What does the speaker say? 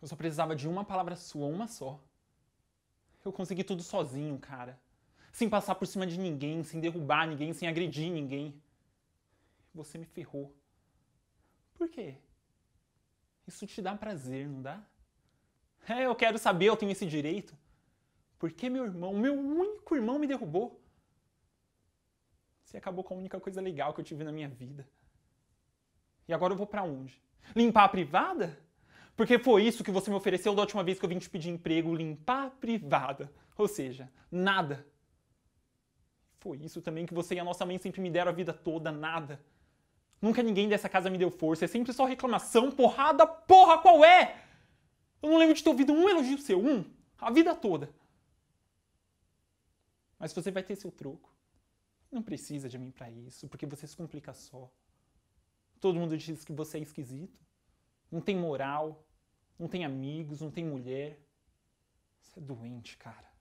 Eu só precisava de uma palavra sua, uma só. Eu consegui tudo sozinho, cara. Sem passar por cima de ninguém, sem derrubar ninguém, sem agredir ninguém. Você me ferrou. Por quê? Isso te dá prazer, não dá? É, eu quero saber, eu tenho esse direito. Por que meu irmão, meu único irmão, me derrubou? Você acabou com a única coisa legal que eu tive na minha vida. E agora eu vou para onde? Limpar a privada? Porque foi isso que você me ofereceu da última vez que eu vim te pedir emprego, limpar a privada. Ou seja, nada. Foi isso também que você e a nossa mãe sempre me deram a vida toda, nada. Nunca ninguém dessa casa me deu força, é sempre só reclamação, porrada, porra, qual é? Eu não lembro de ter ouvido um elogio seu, um, a vida toda. Mas você vai ter seu troco. Não precisa de mim para isso, porque você se complica só. Todo mundo diz que você é esquisito não tem moral, não tem amigos, não tem mulher. Você é doente, cara.